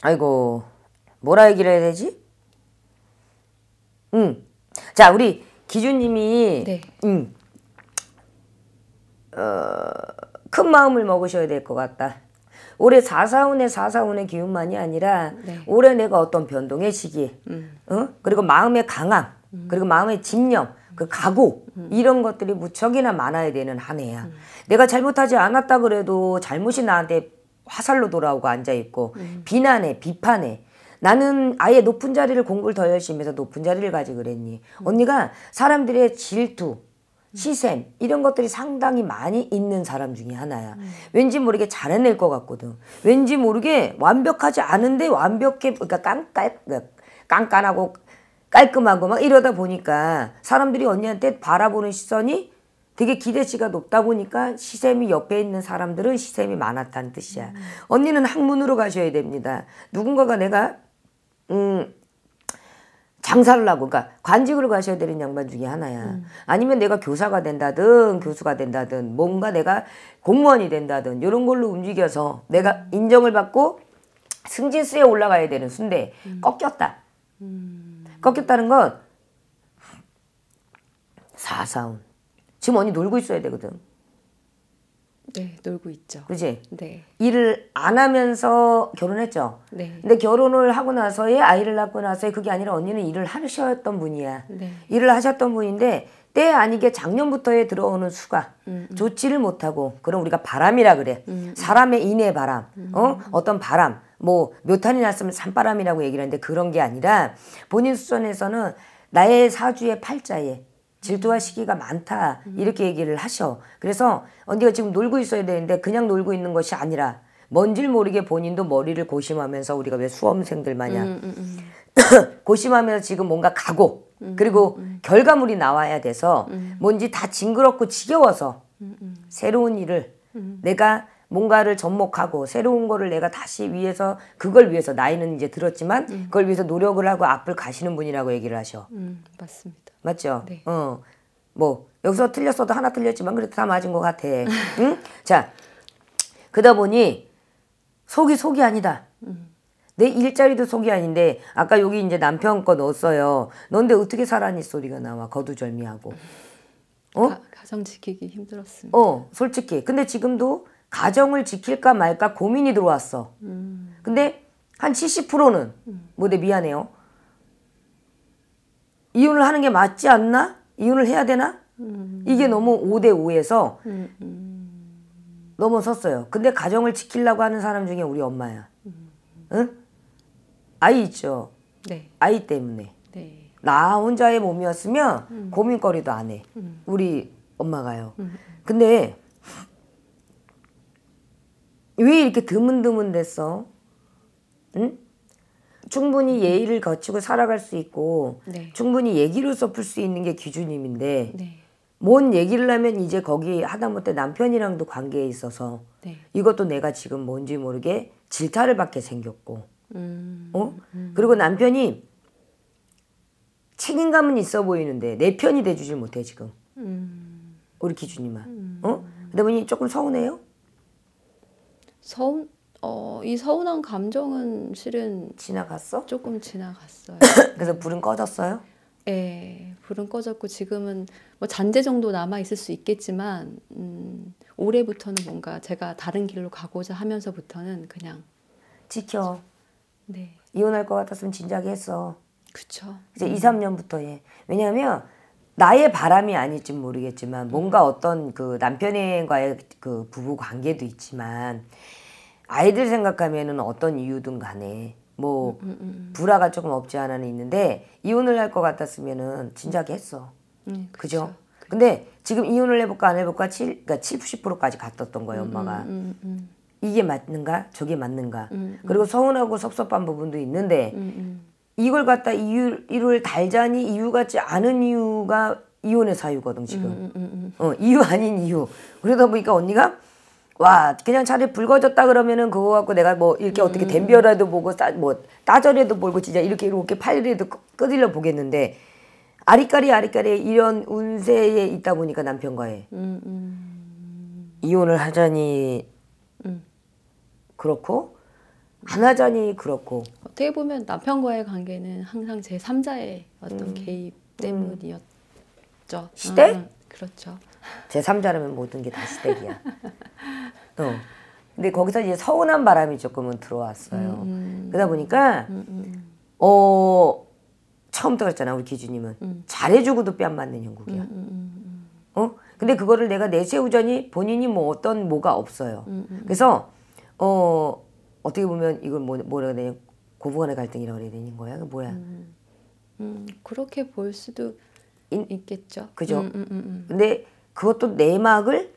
아이고 뭐라 얘기를 해야 되지? 응. 자 우리 기준님이 네. 응. 어, 큰 마음을 먹으셔야 될 것 같다. 올해 사사운의 사사운의 기운만이 아니라 네. 올해 내가 어떤 변동의 시기, 음. 어? 그리고 마음의 강함, 음. 그리고 마음의 집념, 그 음. 각오 음. 이런 것들이 무척이나 많아야 되는 한 해야. 음. 내가 잘못하지 않았다 그래도 잘못이 나한테 화살로 돌아오고 앉아 있고 음. 비난에 비판에 나는 아예 높은 자리를 공부를 더 열심히 해서 높은 자리를 가지 그랬니 음. 언니가 사람들의 질투 음. 시샘 이런 것들이 상당히 많이 있는 사람 중에 하나야. 음. 왠지 모르게 잘해낼 것 같거든. 왠지 모르게 완벽하지 않은데 완벽해 그러니까 깐깔 그 깐깐하고 깔끔하고 막 이러다 보니까 사람들이 언니한테 바라보는 시선이 되게 기대치가 높다 보니까 시샘이 옆에 있는 사람들은 시샘이 많았다는 뜻이야. 음. 언니는 학문으로 가셔야 됩니다. 누군가가 내가 음 장사를 하고 그러니까 관직으로 가셔야 되는 양반 중에 하나야. 음. 아니면 내가 교사가 된다든 교수가 된다든 뭔가 내가 공무원이 된다든 이런 걸로 움직여서 내가 인정을 받고 승진수에 올라가야 되는 순대 음. 꺾였다. 음. 꺾였다는 건 사사운 지금 언니 놀고 있어야 되거든. 네, 놀고 있죠. 그지? 네. 일을 안 하면서 결혼했죠? 네. 근데 결혼을 하고 나서의 아이를 낳고 나서의 그게 아니라 언니는 일을 하셨던 분이야. 네. 일을 하셨던 분인데 때 아니게 작년부터에 들어오는 수가 음, 음. 조치를 못하고 그럼 우리가 바람이라 그래. 음, 음. 사람의 인해 바람, 음, 음. 어? 어떤 바람, 뭐 묘탄이 났으면 산바람이라고 얘기를 하는데 그런 게 아니라 본인 수선에서는 나의 사주의 팔자에 질투와 음. 시기가 많다 음. 이렇게 얘기를 하셔. 그래서 언니가 지금 놀고 있어야 되는데 그냥 놀고 있는 것이 아니라 뭔질 모르게 본인도 머리를 고심하면서 우리가 왜 수험생들 마냥 음, 음, 음. 고심하면서 지금 뭔가 가고 음, 그리고 결과물이 나와야 돼서 뭔지 다 징그럽고 지겨워서 새로운 일을 내가 뭔가를 접목하고 새로운 거를 내가 다시 위해서 그걸 위해서 나이는 이제 들었지만 음. 그걸 위해서 노력을 하고 앞을 가시는 분이라고 얘기를 하셔. 음, 맞습니다. 맞죠? 네. 어. 뭐 여기서 틀렸어도 하나 틀렸지만 그래도 다 맞은 것 같아. 응? 자, 그러다 보니 속이 속이 아니다. 음. 내 일자리도 속이 아닌데 아까 여기 이제 남편 거 넣었어요. 넌데 어떻게 살아니 소리가 나와 거두절미하고. 어? 가, 정 지키기 힘들었습니다. 어, 솔직히. 근데 지금도 가정을 지킬까 말까 고민이 들어왔어. 음. 근데 한 70%는 음. 뭐내 미안해요. 이혼을 하는 게 맞지 않나? 이혼을 해야 되나? 음. 이게 너무 5대 5에서 음, 음. 넘어섰어요. 근데 가정을 지키려고 하는 사람 중에 우리 엄마야. 음. 응? 아이 있죠. 네. 아이 때문에. 네. 나 혼자의 몸이었으면 고민거리도 안 해. 우리 엄마가요. 근데 왜 이렇게 드문드문됐어 응? 충분히 예의를 거치고 살아갈 수 있고 네. 충분히 얘기로서 풀 수 있는 게 기준임인데 네. 뭔 얘기를 하면 이제 거기 하다못해 남편이랑도 관계에 있어서 네. 이것도 내가 지금 뭔지 모르게 질타를 받게 생겼고 음, 어 음. 그리고 남편이 책임감은 있어 보이는데 내 편이 돼주질 못해 지금 음. 우리 기준이만 음. 어 그러다 보니 조금 서운해요 서운 어, 이 서운한 감정은 실은 지나갔어? 조금 지나갔어요. 그래서 불은 꺼졌어요? 예, 불은 꺼졌고 지금은 뭐 잔재 정도 남아 있을 수 있겠지만 음, 올해부터는 뭔가 제가 다른 길로 가고자 하면서부터는 그냥 지켜. 네. 이혼할 것 같았으면 진작에 했어. 그쵸. 이제 2, 3년부터 예. 왜냐하 나의 바람이 아닐지 모르겠지만 뭔가 어떤 그 남편과의 그 부부 관계도 있지만 아이들 생각하면은 어떤 이유든 간에 뭐 음, 음, 음, 불화가 조금 없지 않아는 있는데 이혼을 할 것 같았으면은 진작에 했어. 음, 그죠? 근데 지금 이혼을 해볼까 안 해볼까 칠 그러니까 칠십 프0까지 갔었던 거예요 엄마가. 이게 맞는가? 저게 맞는가? 그리고 서운하고 섭섭한 부분도 있는데 이걸 갖다 이유를 달자니 이유 같지 않은 이유가 이혼의 사유거든 지금. 음, 음, 음, 음. 어, 이유 아닌 이유. 그러다 보니까 언니가 와 그냥 차라리 불거졌다 그러면은 그거 갖고 내가 뭐 이렇게 어떻게 음. 덤벼라도 보고 싸뭐 따절해도 보고 진짜 이렇게 이렇게 팔이라도 끄들려 보겠는데 아리까리 아리까리 이런 운세에 있다 보니까 남편과의 음, 이혼을 하자니 그렇고 하나자니 그렇고 어떻게 보면 남편과의 관계는 항상 제 3자의 어떤 음. 개입 음. 때문이었죠. 시댁? 아, 그렇죠. 제 3자라면 모든 게 다 시댁이야. 어. 근데 거기서 이제 서운한 바람이 조금은 들어왔어요. 음. 음. 그러다 보니까 음. 어 처음부터 그랬잖아 우리 기준님은 잘해주고도 뺨 맞는 형국이야. 어? 근데 그거를 내가 내세우자니 본인이 뭐 어떤 뭐가 없어요. 그래서 어 어떻게 보면 이걸 뭐, 뭐라 해야 되냐 고부간의 갈등이라고 해야 되는 거야? 뭐야? 음, 음, 그렇게 볼 수도 인, 있겠죠. 그죠? 음, 음, 음, 음. 근데 그것도 내막을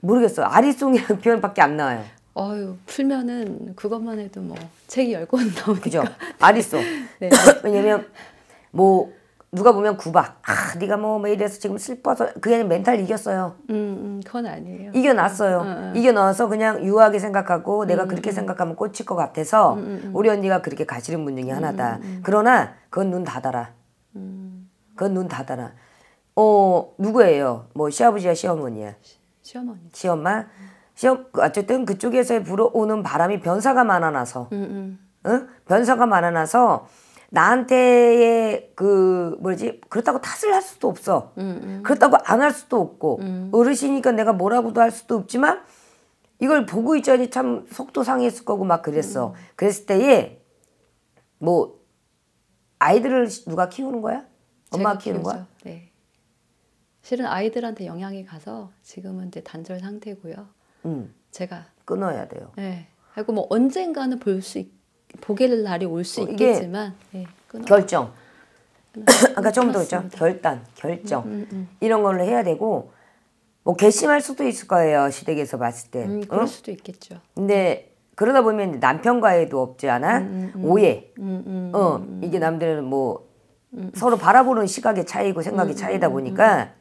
모르겠어. 아리송이라는 표현밖에 안 나와요. 어유 풀면은 그것만 해도 뭐 책이 열권 나오니까. 그죠? 아리송. 네. 왜냐면 뭐 누가 보면 구박. 아, 네가 뭐, 뭐 이래서 지금 슬퍼서 그게 멘탈 이겼어요. 음, 음, 그건 아니에요. 이겨놨어요. 음, 음. 이겨놔서 그냥 유하게 생각하고 내가 음, 그렇게 음. 생각하면 꽂힐 것 같아서 음, 우리 언니가 그렇게 가시는 분 중에 하나다. 그러나 그건 눈 닫아라. 그건 눈 닫아라. 어 누구예요? 뭐 시아버지야 시어머니야? 시, 어머니 시엄마. 시엄 어쨌든 그쪽에서 불어오는 바람이 변사가 많아나서. 응? 변사가 많아나서. 나한테의 그 뭐지 그렇다고 탓을 할 수도 없어. 음, 음. 그렇다고 안 할 수도 없고 음. 어르신이니까 내가 뭐라고도 할 수도 없지만 이걸 보고 있자니 참 속도 상했을 거고 막 그랬어. 음. 그랬을 때에 뭐 아이들을 누가 키우는 거야? 엄마가 키우는 키우죠. 거야? 네. 실은 아이들한테 영향이 가서 지금은 이제 단절 상태고요. 음. 제가 끊어야 돼요. 네. 그리고 뭐 언젠가는 볼 수 있. 보게 될 날이 올수 어, 있겠지만 예, 결정. 아까 좀더 있죠. 결단, 결정 음, 음, 음, 이런 걸로 해야 되고 뭐 개심할 수도 있을 거예요 시댁에서 봤을 때. 음, 그럴 응? 수도 있겠죠. 근데 그러다 보면 남편과의도 없지 않아 음, 음, 음. 오해. 음, 어 이게 남들은 뭐 서로 바라보는 시각의 차이고 생각의 차이다 보니까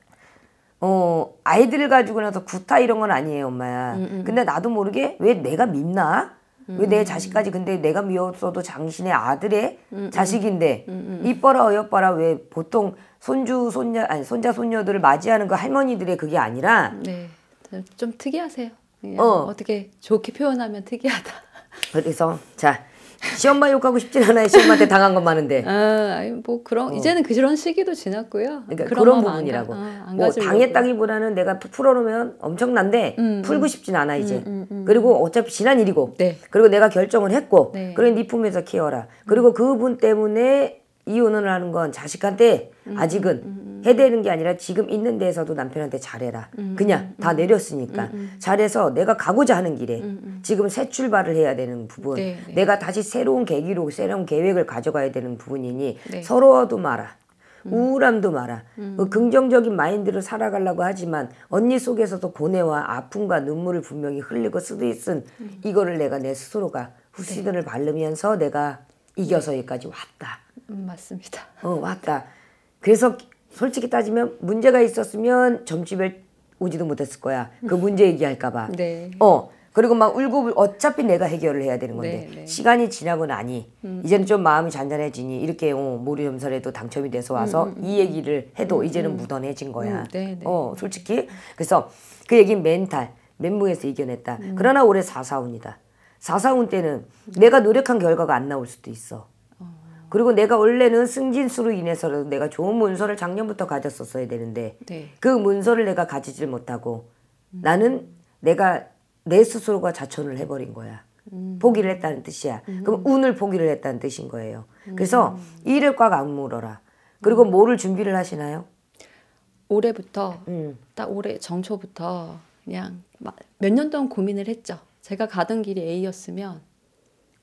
어 아이들을 가지고 나서 구타 이런 건 아니에요 엄마야. 근데 나도 모르게 왜 내가 믿나? 왜내 음. 자식까지 근데 내가 미웠어도 당신의 아들의 음, 음. 자식인데 이뻐라 어여뻐라 왜 보통 손주 손녀 아니 손자 손녀들을 맞이하는 그 할머니들의 그게 아니라 네. 좀 특이하세요. 어. 어떻게 좋게 표현하면 특이하다. 그래서 자 시엄마 욕하고 싶진 않아요. 시엄마한테 당한 건 많은데. 아, 뭐 그런 어. 이제는 그런 시기도 지났고요. 그러니까 그런, 그런 부분이라고. 어, 안, 아, 뭐 당했다기보다는 내가 풀어놓으면 엄청난데 음, 음, 풀고 싶진 않아 이제. 음, 음, 음, 그리고 어차피 지난 일이고. 네. 그리고 내가 결정을 했고. 네. 그래 네 품에서 키워라. 그리고 음. 그분 때문에 이혼을 하는 건 자식한테 아직은 음. 해대는 게 아니라 지금 있는 데에서도 남편한테 잘해라. 음, 음 그냥 다 음. 내렸으니까 잘해서 내가 가고자 하는 길에 지금 새 출발을 해야 되는 부분, 네, 네. 내가 다시 새로운 계기로 새로운 계획을 가져가야 되는 부분이니 네. 서러워도 마라. 우울함도 마라. 음. 그 긍정적인 마인드로 살아가려고 하지만 언니 속에서도 고뇌와 아픔과 눈물을 분명히 흘리고 쓰디 쓴 음. 이거를 내가 내 스스로가 후시든을 네. 바르면서 내가 이겨서 네. 여기까지 왔다. 음, 맞습니다. 어 왔다. 그래서 솔직히 따지면 문제가 있었으면 점집에 오지도 못했을 거야. 그 문제 얘기할까봐. 네. 어. 그리고 막 울고 어차피 내가 해결을 해야 되는 건데 네, 네. 시간이 지나고 나니 음. 이제는 좀 마음이 잔잔해지니 이렇게 어, 모리 점설에도 당첨이 돼서 와서 음, 음, 이 얘기를 해도 음, 이제는 무던해진 음. 음, 거야. 네, 네, 어 솔직히 그래서 그 얘기는 멘탈 멘붕에서 이겨냈다. 그러나 올해 4사운이다4사운 때는 내가 노력한 결과가 안 나올 수도 있어. 그리고 내가 원래는 승진수로 인해서라도 내가 좋은 문서를 작년부터 가졌었어야 되는데 네. 그 문서를 내가 가지질 못하고 음. 나는 내가 내 스스로가 자천을 해버린 거야. 음. 포기를 했다는 뜻이야. 음. 그럼 운을 포기를 했다는 뜻인 거예요. 음. 그래서 일을 꽉 악물어라. 그리고 음. 뭐를 준비를 하시나요? 올해부터 음. 딱 올해 정초부터 그냥 몇 년 동안 고민을 했죠. 제가 가던 길이 A였으면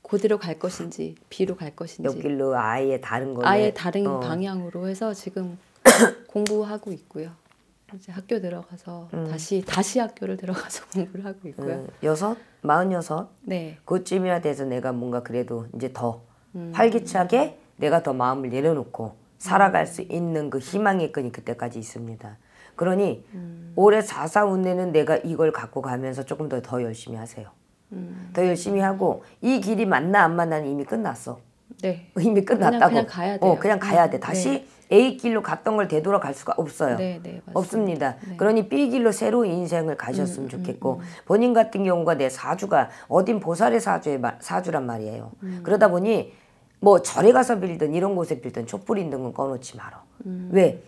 고대로 갈 것인지 비로갈 것인지 옆길로 아예 다른 거 아예 다른 어. 방향으로 해서 지금 공부하고 있고요. 이제 학교 들어가서 음. 다시 다시 학교를 들어가서 공부를 하고 있고요. 음. 여섯 마흔 여섯 네 그쯤이야 돼서 내가 뭔가 그래도 이제 더 음. 활기차게 내가 더 마음을 내려놓고 음. 살아갈 수 있는 그 희망의 끈이 그때까지 있습니다. 그러니 음. 올해 사사 운내는 내가 이걸 갖고 가면서 조금 더 더 열심히 하세요. 음. 더 열심히 하고 이 길이 맞나 안 맞나는 이미 끝났어. 네. 이미 끝났다고. 그냥, 그냥 가야 돼. 어, 그냥 가야 돼. 다시 네. A 길로 갔던 걸 되돌아갈 수가 없어요. 네, 네, 맞습니다. 없습니다. 네. 그러니 B 길로 새로 인생을 가셨으면 음, 음, 좋겠고 음, 음. 본인 같은 경우가 내 사주가 어딘 보살의 사주의 마, 사주란 말이에요. 음. 그러다 보니 뭐 절에 가서 빌든 이런 곳에 빌든 촛불 있는 건 꺼놓지 말어. 왜?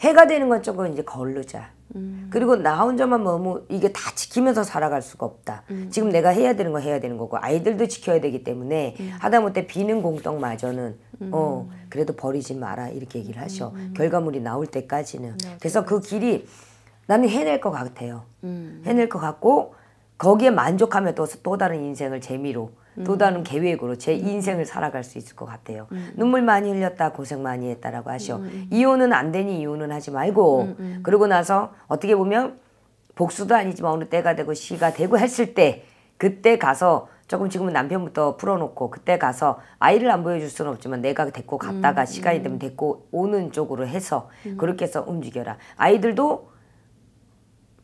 해가 되는 건 조금 이제 거르자 음. 그리고 나 혼자만 너무 이게 다 지키면서 살아갈 수가 없다. 음. 지금 내가 해야 되는 거 해야 되는 거고 아이들도 지켜야 되기 때문에 음. 하다못해 비는 공덕마저는 음. 어 그래도 버리지 마라 이렇게 얘기를 하셔. 음, 음. 결과물이 나올 때까지는. 네, 그래서 그 길이 나는 해낼 것 같아요. 해낼 것 같고 거기에 만족하며 또 또 다른 인생을 재미로 음. 또 다른 계획으로 제 음. 인생을 살아갈 수 있을 것 같아요. 음. 눈물 많이 흘렸다, 고생 많이 했다라고 하시오. 이혼은 안 되니 이혼은 하지 말고, 그러고 나서 어떻게 보면 복수도 아니지만 어느 때가 되고 시가 되고 했을 때, 그때 가서 조금 지금은 남편부터 풀어놓고 그때 가서 아이를 안 보여줄 수는 없지만 내가 데리고 갔다가 음, 시간이 되면 데리고 오는 쪽으로 해서 음. 그렇게 해서 움직여라. 아이들도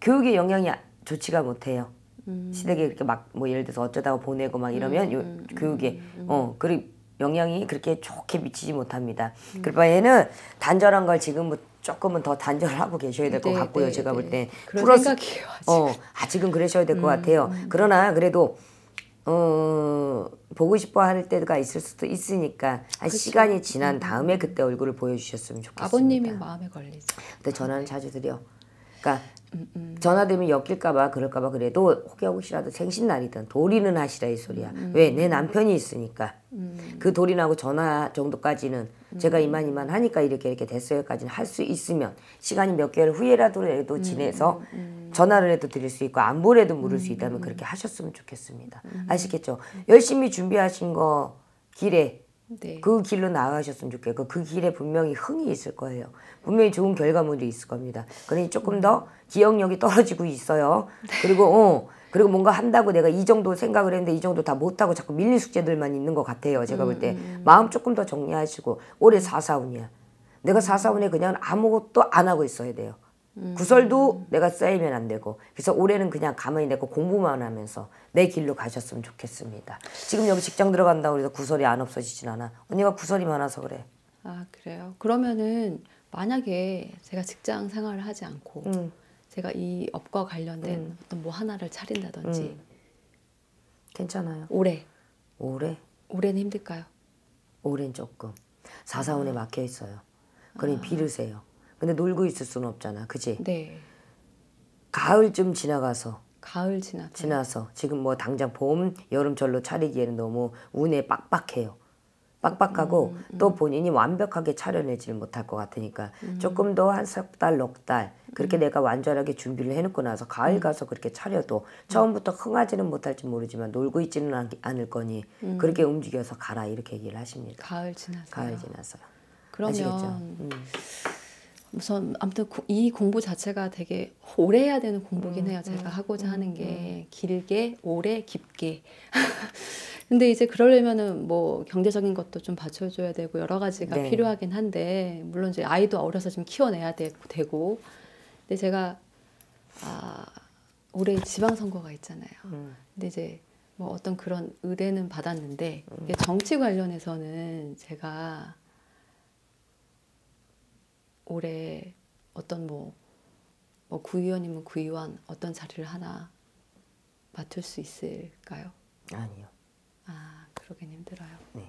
교육에 영향이 좋지가 못해요. 음. 시댁에 이렇게 막 뭐 예를 들어서 어쩌다가 보내고 막 이러면 음, 요 음, 음. 교육에 어 그리고 영향이 그렇게 좋게 미치지 못합니다. 그럴 바에는 단절한 걸지금뭐 조금은 더 단절하고 계셔야 될것 네, 같고요. 네, 제가 네. 볼 때. 네. 플러스, 생각이에요. 아직. 어, 아직은 그러셔야 될것 음, 같아요. 그러나 그래도 어, 보고 싶어 할 때가 있을 수도 있으니까 한 시간이 지난 다음에 그때 얼굴을 보여주셨으면 좋겠습니다. 아버님이 마음에 걸리죠. 근데 네, 전화는 네. 자주 드려. 그러니까 전화되면 엮일까봐 그럴까봐 그래도 혹여 혹시라도 생신날이든 도리는 하시라 이 소리야. 음. 왜내 남편이 있으니까 음. 그 도리나고 전화 정도까지는 음. 제가 이만 이만 하니까 이렇게 이렇게 됐어요까지는 할 수 있으면 시간이 몇 개월 후에라도라도 음, 지내서 음, 음. 전화를 해도 드릴 수 있고 안보라도 물을 수 있다면 그렇게 하셨으면 좋겠습니다. 아시겠죠? 열심히 준비하신 거 길에 네. 그 길로 나가셨으면 좋겠고 그 길에 분명히 흥이 있을 거예요. 분명히 좋은 결과물이 있을 겁니다. 그러니 조금 음. 더 기억력이 떨어지고 있어요. 그리고 어, 그리고 뭔가 한다고 내가 이 정도 생각을 했는데 이 정도 다 못하고 자꾸 밀린 숙제들만 있는 것 같아요. 제가 음, 볼때 음, 마음 조금 더 정리하시고 올해 사사운이야. 내가 사사운에 그냥 아무것도 안 하고 있어야 돼요. 구설도 내가 쌓이면 안 되고 그래서 올해는 그냥 가만히 내고 공부만 하면서 내 길로 가셨으면 좋겠습니다. 지금 여기 직장 들어간다고 해서 구설이 안 없어지진 않아. 언니가 구설이 많아서 그래. 아 그래요? 그러면은 만약에 제가 직장 생활을 하지 않고 음. 제가 이 업과 관련된 음. 어떤 뭐 하나를 차린다든지 음. 괜찮아요. 올해 올해 올해는 힘들까요? 올해는 조금 사사운에 막혀 있어요. 그러니 아. 아. 비르세요. 근데 놀고 있을 수는 없잖아. 그지? 네. 가을쯤 지나가서 가을 지나 지나서 지금 뭐 당장 봄, 여름철로 차리기에는 너무 운에 빡빡해요. 빡빡하고 음, 음. 또 본인이 완벽하게 차려내질 못할 것 같으니까 음. 조금 더 한 석 달, 넉 달 그렇게 음. 내가 완전하게 준비를 해놓고 나서 가을 음. 가서 그렇게 차려도 음. 처음부터 흥하지는 못할지 모르지만 놀고 있지는 않, 않을 거니 그렇게 움직여서 가라 이렇게 얘기를 하십니다. 가을 지나서 가을 지나서 그러면 아시겠죠? 우선 아무튼 이 공부 자체가 되게 오래 해야 되는 공부긴 음, 해요. 제가 음, 하고자 음, 하는 게 길게, 오래, 깊게. 근데 이제 그러려면은 뭐 경제적인 것도 좀 받쳐줘야 되고 여러 가지가 네. 필요하긴 한데 물론 이제 아이도 어려서 좀 키워내야 되, 고 근데 제가 아 올해 지방선거가 있잖아요. 근데 이제 뭐 어떤 그런 의뢰는 받았는데 음. 정치 관련해서는 제가 올해 어떤 뭐, 뭐 구의원이면 뭐 구의원 어떤 자리를 하나 맡을 수 있을까요? 아니요. 아 그러긴 힘들어요. 네.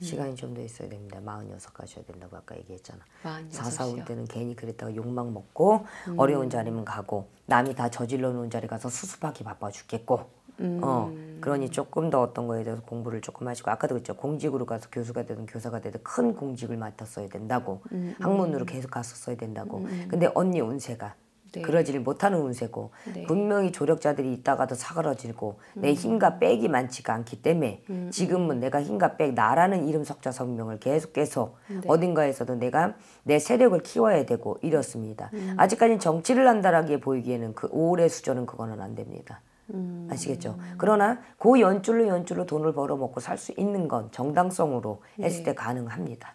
음. 시간이 좀 더 있어야 됩니다. 46 가셔야 된다고 아까 얘기했잖아. 445 때는 괜히 그랬다가 욕망 먹고 음. 어려운 자리면 가고 남이 다 저질러 놓은 자리 가서 수습하기 바빠 죽겠고 어, 음. 어 그러니 조금 더 어떤 거에 대해서 공부를 조금 하시고 아까도 그랬죠 공직으로 가서 교수가 되든 교사가 되든 큰 공직을 맡았어야 된다고 음, 음. 학문으로 계속 갔었어야 된다고 음, 음. 근데 언니 운세가 네. 그러지를 못하는 운세고 네. 분명히 조력자들이 있다가도 사그러지고 음. 내 힘과 빽이 많지가 않기 때문에 음. 지금은 내가 힘과 빽 나라는 이름 석자 성명을 계속 계속 네. 어딘가에서도 내가 내 세력을 키워야 되고 이렇습니다. 음. 아직까지는 정치를 한다라기에 보이기에는 그 오래 수저는 그거는 안 됩니다. 음. 아시겠죠? 그러나 그 연줄로 연줄로 돈을 벌어 먹고 살 수 있는 건 정당성으로 예. 했을 때 가능합니다.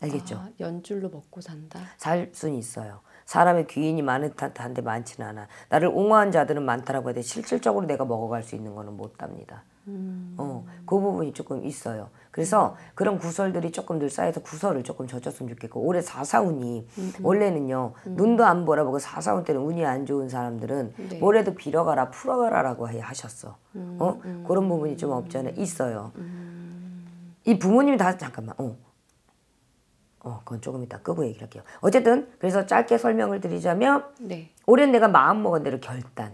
알겠죠? 아, 연줄로 먹고 산다. 살 수는 있어요. 사람의 귀인이 많은 탓데 많지는 않아. 나를 옹호한 자들은 많다라고 해도 실질적으로 내가 먹어갈 수 있는 거는 못 답니다. 음. 어, 그 부분이 조금 있어요. 그래서 음. 그런 구설들이 조금 늘 쌓여서 구설을 조금 젖었으면 좋겠고 올해 사사운이 음. 음. 원래는요 음. 눈도 안 보라보고 그 사사운 때는 운이 안 좋은 사람들은 네. 올해도 빌어가라 풀어가라라고 하셨어. 음, 어 그런 부분이 좀 없지 않아 있어요. 이 부모님이 다 잠깐만. 어. 어, 그건 조금 이따 끄고 얘기를 할게요. 어쨌든 그래서 짧게 설명을 드리자면 네. 올해는 내가 마음먹은 대로 결단,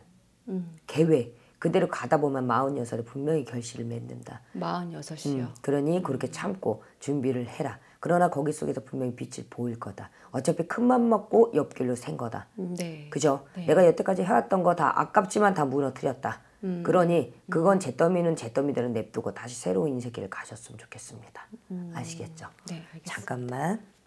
계획, 그대로 가다 보면 마흔 여섯에 분명히 결실을 맺는다. 마흔 여섯이요. 음, 그러니 그렇게 참고 준비를 해라. 그러나 거기 속에서 분명히 빛을 보일 거다. 어차피 큰 맘 먹고 옆길로 샌 거다. 음, 네. 그죠? 네. 내가 여태까지 해왔던 거 다 아깝지만 다 무너뜨렸다. 음. 그러니 음. 그건 제더미는 제더미대로 냅두고 다시 새로운 인생길을 가셨으면 좋겠습니다. 음. 아시겠죠? 네, 알겠습니다. 잠깐만.